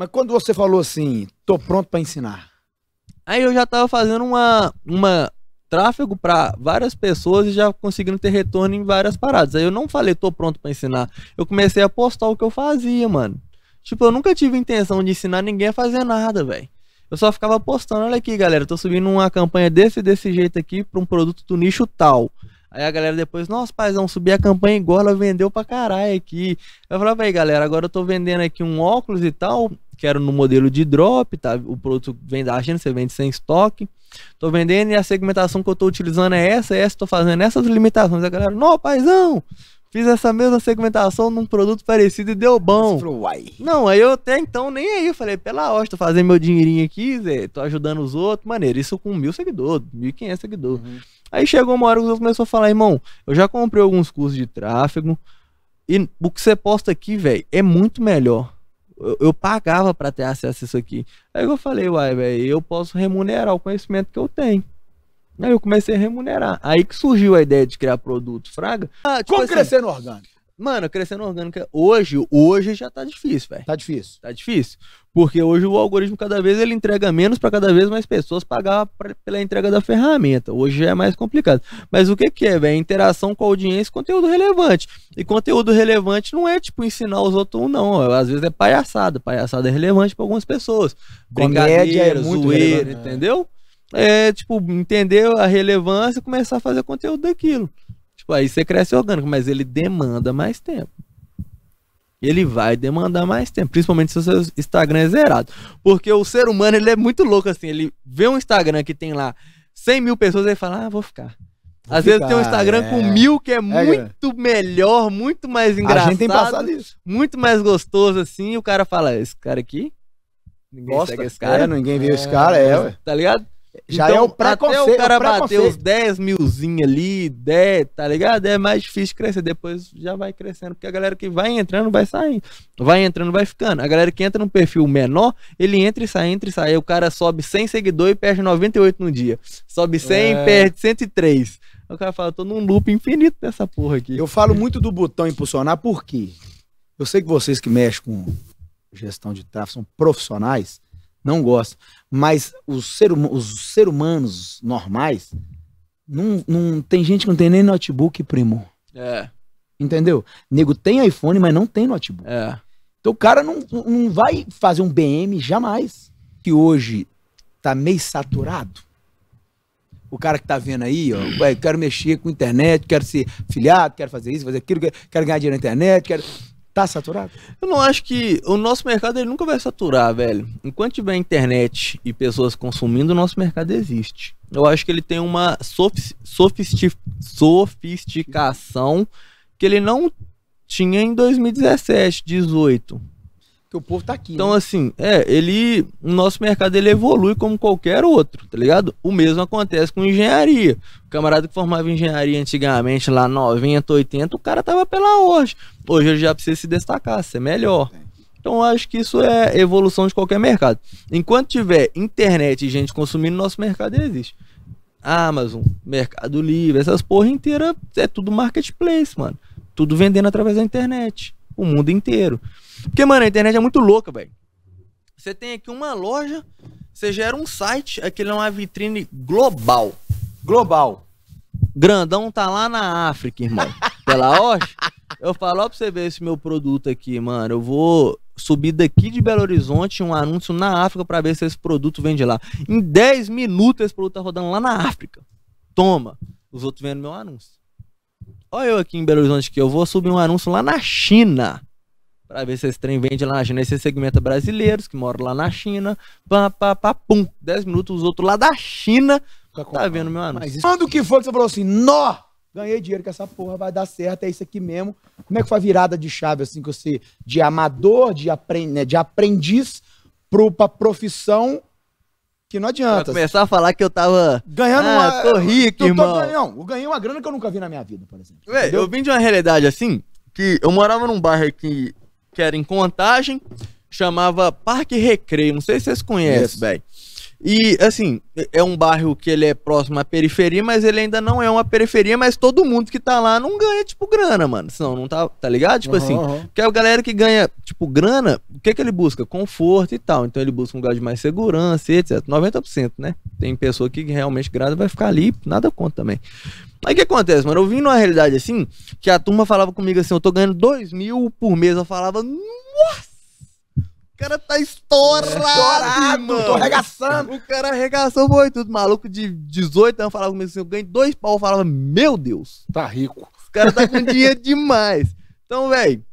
Mas quando você falou assim, tô pronto para ensinar. Aí eu já tava fazendo uma, uma tráfego para várias pessoas e já conseguindo ter retorno em várias paradas. Aí eu não falei, tô pronto para ensinar. Eu comecei a postar o que eu fazia, mano. Tipo, eu nunca tive intenção de ensinar ninguém a fazer nada, velho. Eu só ficava postando, olha aqui, galera, tô subindo uma campanha desse desse jeito aqui para um produto do nicho tal. Aí a galera depois, nossa, paizão, subi a campanha igual, ela vendeu pra caralho aqui. Eu falava, aí, galera, agora eu tô vendendo aqui um óculos e tal, quero no modelo de drop, tá? O produto vem da China, você vende sem estoque. Tô vendendo e a segmentação que eu tô utilizando é essa, essa, tô fazendo essas limitações. A galera, não, paizão, fiz essa mesma segmentação num produto parecido e deu bom. Não, aí eu até então nem aí, eu falei, pela hosta, fazendo meu dinheirinho aqui, Zé, tô ajudando os outros. Maneiro, isso com mil seguidores, mil e quinhentos seguidores. Uhum. Aí chegou uma hora que os outros começaram a falar, irmão, eu já comprei alguns cursos de tráfego, e o que você posta aqui, velho, é muito melhor eu, eu pagava para ter acesso a isso aqui. Aí eu falei, uai, velho, eu posso remunerar o conhecimento que eu tenho. Aí eu comecei a remunerar. Aí que surgiu a ideia de criar produto, fraga. Ah, tipo Como assim, crescer no orgânico? Mano, crescendo orgânica hoje, hoje já tá difícil, velho. Tá difícil. Tá difícil. Porque hoje o algoritmo cada vez ele entrega menos para cada vez mais pessoas pagar pra, pela entrega da ferramenta. Hoje já é mais complicado. Mas o que que é, velho? É interação com a audiência, conteúdo relevante. E conteúdo relevante não é tipo ensinar os outros não, às vezes é palhaçada. Palhaçada é relevante para algumas pessoas. Brincadeira, é muito zoeira, relevante. entendeu? É tipo entender a relevância e começar a fazer conteúdo daquilo. Aí você cresce orgânico, mas ele demanda mais tempo. Ele vai demandar mais tempo, principalmente se o seu Instagram é zerado. Porque o ser humano, ele é muito louco assim. Ele vê um Instagram que tem lá 100 mil pessoas, ele fala, ah, vou ficar. Vou Às ficar, vezes tem um Instagram é... com mil que é, é muito melhor, muito mais engraçado. A gente tem passado isso. Muito mais gostoso, assim. E o cara fala, esse cara aqui, Ninguém Gosta. esse cara. É, ninguém viu é, esse cara, é, ué. Tá ligado? Já é então, é o preconceito. Até o cara é o bater os 10 milzinho ali, 10, tá ligado? É mais difícil crescer. Depois já vai crescendo, porque a galera que vai entrando vai saindo. Vai entrando, vai ficando. A galera que entra num perfil menor, ele entra e sai, entra e sai. o cara sobe 100 seguidores e perde 98 no dia. Sobe 100 é... perde 103. o cara fala, tô num loop infinito dessa porra aqui. Eu falo muito do botão impulsionar, por quê? Eu sei que vocês que mexem com gestão de tráfego são profissionais não gosto Mas os, ser, hum, os ser humanos normais, não, não tem gente que não tem nem notebook, primo. É. Entendeu? Nego tem iPhone, mas não tem notebook. É. Então o cara não, não vai fazer um BM jamais. Que hoje tá meio saturado. O cara que tá vendo aí, ó, quero mexer com internet, quero ser filiado, quero fazer isso, fazer aquilo, quero ganhar dinheiro na internet, quero. Tá saturado? Eu não acho que o nosso mercado ele nunca vai saturar, velho. Enquanto tiver internet e pessoas consumindo, o nosso mercado existe. Eu acho que ele tem uma sofistic... sofisticação que ele não tinha em 2017, 18 que o povo tá aqui. Então, né? assim, é, ele. O nosso mercado ele evolui como qualquer outro, tá ligado? O mesmo acontece com engenharia. O camarada que formava engenharia antigamente, lá 90, 80, o cara tava pela hoje. Hoje ele já precisa se destacar, ser melhor. Então, eu acho que isso é evolução de qualquer mercado. Enquanto tiver internet e gente consumindo, nosso mercado existe. Amazon, Mercado Livre, essas porra inteira é tudo marketplace, mano. Tudo vendendo através da internet o mundo inteiro. Porque, mano, a internet é muito louca, velho. Você tem aqui uma loja, você gera um site, aquele é uma vitrine global. Global. Grandão tá lá na África, irmão. Pela hoje Eu falo, ó, pra você ver esse meu produto aqui, mano. Eu vou subir daqui de Belo Horizonte um anúncio na África para ver se esse produto vende lá. Em 10 minutos esse produto tá rodando lá na África. Toma. Os outros vendo meu anúncio. Olha eu aqui em Belo Horizonte que eu vou subir um anúncio lá na China. Pra ver se esse trem vende lá na China. esse segmento é brasileiros que moram lá na China. Pá, pá, pá, pum. 10 minutos, os outros lá da China. Tá, tá vendo meu anúncio. Mas Quando que foi que você falou assim, nó! Ganhei dinheiro que essa porra, vai dar certo, é isso aqui mesmo. Como é que foi a virada de chave, assim, que você, de amador, de, apre... Né, de aprendiz, pro, pra profissão que não adianta. Pra começar a falar que eu tava. Ganhando ah, uma. Tô rico, eu, irmão. Tô, não, eu ganhei uma grana que eu nunca vi na minha vida, por exemplo. Ué, eu vim de uma realidade assim, que eu morava num bairro que, que era em contagem, chamava Parque Recreio. Não sei se vocês conhecem, velho. E, assim, é um bairro que ele é próximo à periferia, mas ele ainda não é uma periferia, mas todo mundo que tá lá não ganha, tipo, grana, mano. Senão não tá, tá ligado? Tipo uhum, assim, uhum. porque a galera que ganha, tipo, grana, o que que ele busca? Conforto e tal. Então ele busca um lugar de mais segurança, etc. 90%, né? Tem pessoa que realmente grana vai ficar ali, nada conta também. Aí o que acontece, mano? Eu vim numa realidade assim, que a turma falava comigo assim, eu tô ganhando dois mil por mês. Eu falava, nossa! cara tá estourado, estourado mano. Tô arregaçando. O cara arregaçou, foi tudo. Maluco de 18 anos falava comigo assim, eu ganhei dois pau. Eu falava, meu Deus. Tá rico. O cara tá com dinheiro demais. Então, velho,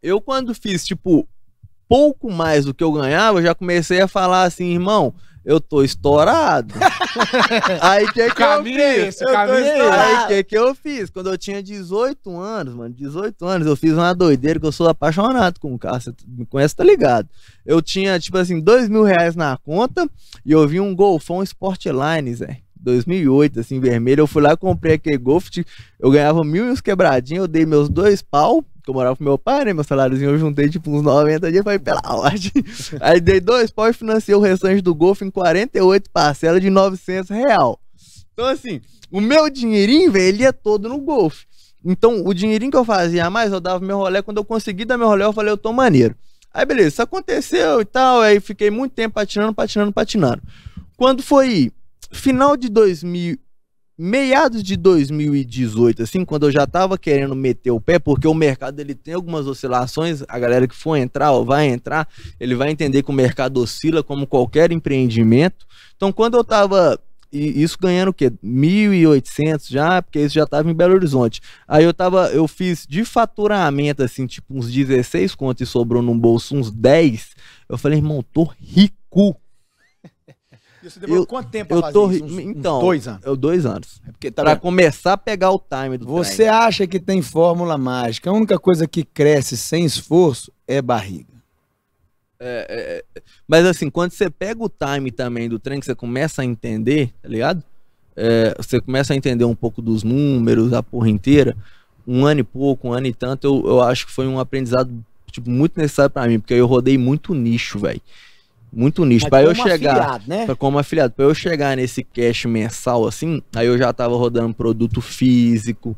eu quando fiz, tipo, pouco mais do que eu ganhava, eu já comecei a falar assim, irmão, eu tô estourado. aí que, é que caminho eu fiz? eu caminho Aí que, é que eu fiz? Quando eu tinha 18 anos, mano, 18 anos, eu fiz uma doideira que eu sou apaixonado com o carro. Você me conhece, tá ligado? Eu tinha, tipo assim, dois mil reais na conta e eu vi um Golfão Sportline, Zé. 2008, assim, vermelho. Eu fui lá, comprei aquele Golf, eu ganhava mil e uns quebradinhos, eu dei meus dois pau que eu morava com meu pai, né? Meu saláriozinho eu juntei tipo uns 90 dias, falei, pela ordem. Aí dei dois pós e financiei o restante do Golf em 48 parcelas de 900 real. Então, assim, o meu dinheirinho, velho, ele ia todo no Golf. Então, o dinheirinho que eu fazia mais, eu dava meu rolê. Quando eu consegui dar meu rolê, eu falei, eu tô maneiro. Aí, beleza, isso aconteceu e tal. Aí, fiquei muito tempo patinando, patinando, patinando. Quando foi final de 2000 meados de 2018, assim, quando eu já tava querendo meter o pé, porque o mercado ele tem algumas oscilações, a galera que for entrar ou vai entrar, ele vai entender que o mercado oscila como qualquer empreendimento. Então, quando eu tava e isso ganhando o quê? 1.800 já, porque isso já tava em Belo Horizonte. Aí eu tava, eu fiz de faturamento assim, tipo uns 16 contos e sobrou no bolso uns 10. Eu falei, irmão, tô rico. você demorou eu, quanto tempo eu tô, isso? Uns, então, uns dois anos. Eu, dois anos. É porque tá pra bem. começar a pegar o time do Você acha que tem fórmula mágica? A única coisa que cresce sem esforço é barriga. É, é, é. mas assim, quando você pega o time também do trem, que você começa a entender, tá ligado? É, você começa a entender um pouco dos números, a porra inteira. Um ano e pouco, um ano e tanto, eu, eu acho que foi um aprendizado tipo, muito necessário para mim, porque eu rodei muito nicho, velho muito nicho. Para eu chegar, afiliado, né? como afiliado, para eu chegar nesse cash mensal assim, aí eu já tava rodando produto físico.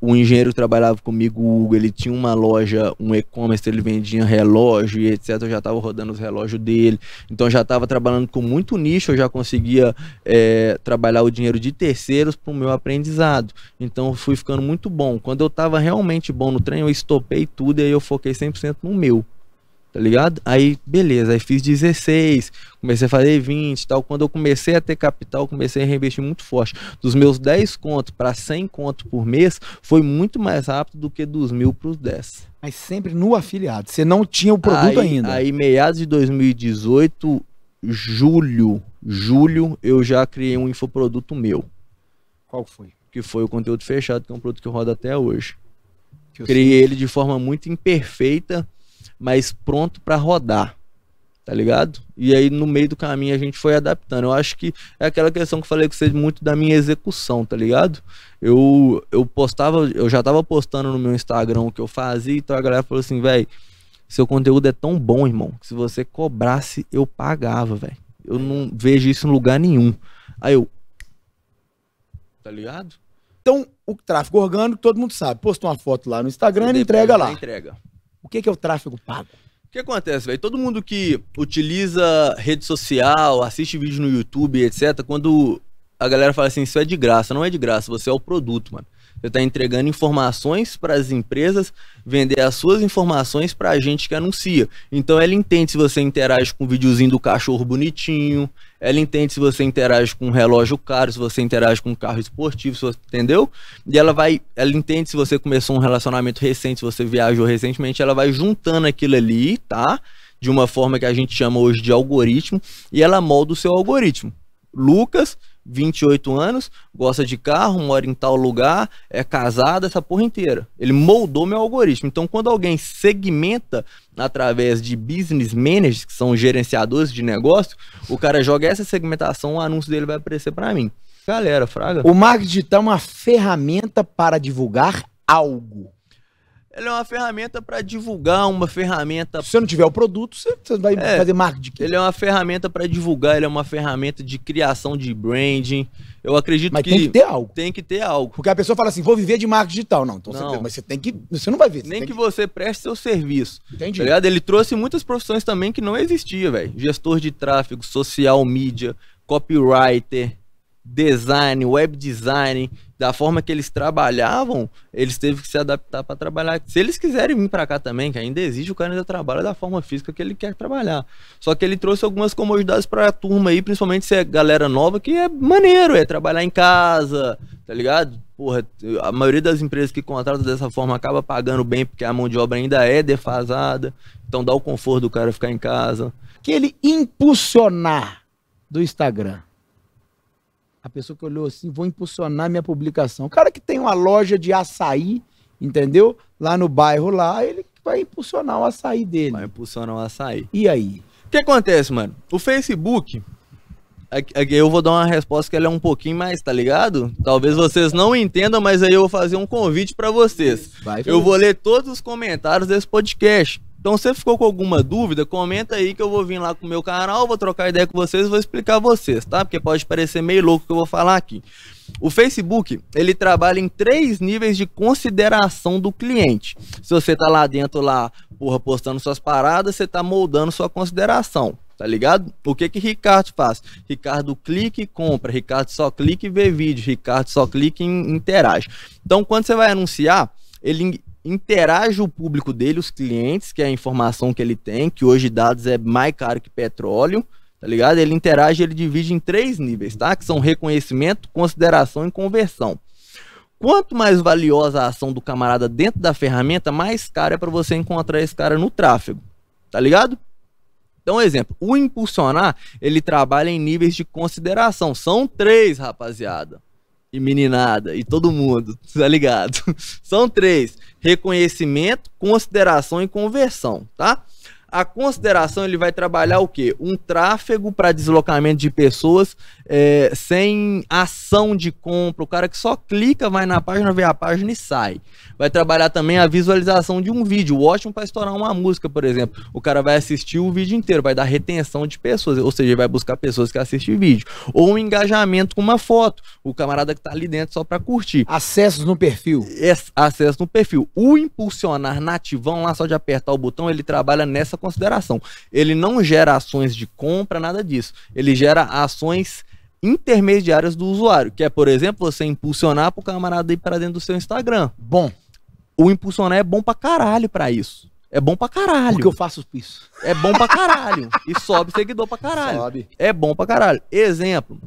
O engenheiro trabalhava comigo, o Hugo, ele tinha uma loja, um e-commerce, ele vendia relógio e etc. Eu já tava rodando os relógios dele. Então já tava trabalhando com muito nicho, eu já conseguia é, trabalhar o dinheiro de terceiros para o meu aprendizado. Então fui ficando muito bom. Quando eu tava realmente bom no trem, eu estopei tudo e aí eu foquei 100% no meu tá ligado? Aí, beleza, aí fiz 16, comecei a fazer 20 tal. Quando eu comecei a ter capital, comecei a reinvestir muito forte. Dos meus 10 contos para 100 conto por mês, foi muito mais rápido do que dos mil para os 10. Mas sempre no afiliado, você não tinha o produto aí, ainda. Aí, meados de 2018, julho, julho, eu já criei um infoproduto meu. Qual foi? Que foi o conteúdo fechado, que é um produto que roda até hoje. Criei sei. ele de forma muito imperfeita, mas pronto para rodar. Tá ligado? E aí, no meio do caminho, a gente foi adaptando. Eu acho que é aquela questão que falei com você muito da minha execução, tá ligado? Eu, eu postava, eu já tava postando no meu Instagram o que eu fazia, então a galera falou assim, velho, seu conteúdo é tão bom, irmão, que se você cobrasse, eu pagava, velho. Eu não vejo isso em lugar nenhum. Aí eu. Tá ligado? Então, o tráfego orgânico, todo mundo sabe. Posta uma foto lá no Instagram e, e entrega lá. Entrega. O que é, que é o tráfego pago? O que acontece, velho? Todo mundo que utiliza rede social, assiste vídeo no YouTube, etc., quando a galera fala assim, isso é de graça, não é de graça, você é o produto, mano. Você está entregando informações para as empresas vender as suas informações para a gente que anuncia. Então ela entende se você interage com o um videozinho do cachorro bonitinho, ela entende se você interage com um relógio caro, se você interage com um carro esportivo, você, entendeu? E ela vai, ela entende se você começou um relacionamento recente, se você viajou recentemente, ela vai juntando aquilo ali, tá? De uma forma que a gente chama hoje de algoritmo, e ela molda o seu algoritmo. Lucas 28 anos, gosta de carro, mora em tal lugar, é casado essa porra inteira. Ele moldou meu algoritmo. Então, quando alguém segmenta através de business managers, que são gerenciadores de negócio, o cara joga essa segmentação, o anúncio dele vai aparecer para mim. Galera, fraga. O marketing digital é uma ferramenta para divulgar algo. Ele é uma ferramenta para divulgar, uma ferramenta. Se você não tiver o produto, você vai é, fazer marketing. Ele é uma ferramenta para divulgar, ele é uma ferramenta de criação de branding. Eu acredito mas que. Mas tem que ter algo. Tem que ter algo. Porque a pessoa fala assim: vou viver de marketing digital. Não, então não. Você, mas você tem que. Você não vai ver. Nem que, que, você preste seu serviço. Entendi. Tá ligado? Ele trouxe muitas profissões também que não existia, velho. Gestor de tráfego, social media, copywriter design, web design, da forma que eles trabalhavam, eles teve que se adaptar para trabalhar. Se eles quiserem vir para cá também, que ainda exige, o cara ainda trabalha da forma física que ele quer trabalhar. Só que ele trouxe algumas comodidades para a turma aí, principalmente se é galera nova, que é maneiro, é trabalhar em casa, tá ligado? Porra, a maioria das empresas que contratam dessa forma acaba pagando bem, porque a mão de obra ainda é defasada. Então dá o conforto do cara ficar em casa. Que ele impulsionar do Instagram a pessoa que olhou assim, vou impulsionar minha publicação. O cara que tem uma loja de açaí, entendeu? Lá no bairro lá, ele vai impulsionar o açaí dele. Vai impulsionar o açaí. E aí? O que acontece, mano? O Facebook, é é eu vou dar uma resposta que ela é um pouquinho mais, tá ligado? Talvez vocês não entendam, mas aí eu vou fazer um convite para vocês. Vai, eu vou ler todos os comentários desse podcast. Então, se você ficou com alguma dúvida, comenta aí que eu vou vir lá com o meu canal, vou trocar ideia com vocês, vou explicar vocês, tá? Porque pode parecer meio louco o que eu vou falar aqui. O Facebook, ele trabalha em três níveis de consideração do cliente. Se você tá lá dentro lá, porra, postando suas paradas, você tá moldando sua consideração tá ligado? O que que Ricardo faz? Ricardo clica e compra, Ricardo só clica e vê vídeo, Ricardo só clica e interage. Então, quando você vai anunciar, ele interage o público dele, os clientes, que é a informação que ele tem, que hoje dados é mais caro que petróleo, tá ligado? Ele interage, ele divide em três níveis, tá? Que são reconhecimento, consideração e conversão. Quanto mais valiosa a ação do camarada dentro da ferramenta, mais caro é para você encontrar esse cara no tráfego, tá ligado? Então, exemplo, o impulsionar, ele trabalha em níveis de consideração. São três, rapaziada e meninada e todo mundo, tá ligado? São três: reconhecimento, consideração e conversão, tá? a consideração ele vai trabalhar o quê? Um tráfego para deslocamento de pessoas é, sem ação de compra. O cara que só clica, vai na página, vê a página e sai. Vai trabalhar também a visualização de um vídeo. Ótimo para estourar uma música, por exemplo. O cara vai assistir o vídeo inteiro, vai dar retenção de pessoas, ou seja, vai buscar pessoas que assistem vídeo. Ou um engajamento com uma foto. O camarada que está ali dentro só para curtir. Acessos no perfil. É, acesso no perfil. O impulsionar nativão lá, só de apertar o botão, ele trabalha nessa consideração. Ele não gera ações de compra, nada disso. Ele gera ações intermediárias do usuário, que é, por exemplo, você impulsionar para o camarada ir para dentro do seu Instagram. Bom. O impulsionar é bom para caralho para isso. É bom pra caralho. Porque eu faço isso. É bom pra caralho. e sobe seguidor pra caralho. Sobe. É bom pra caralho. Exemplo,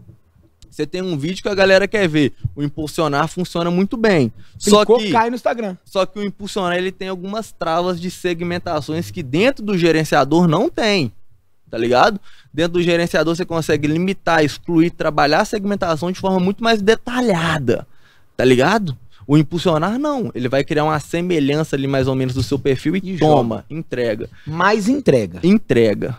você tem um vídeo que a galera quer ver. O impulsionar funciona muito bem. Clicou, só que cai no Instagram. Só que o impulsionar ele tem algumas travas de segmentações que dentro do gerenciador não tem. Tá ligado? Dentro do gerenciador você consegue limitar, excluir, trabalhar a segmentação de forma muito mais detalhada. Tá ligado? O impulsionar não, ele vai criar uma semelhança ali mais ou menos do seu perfil e, e toma, joga. entrega. Mais entrega. Entrega.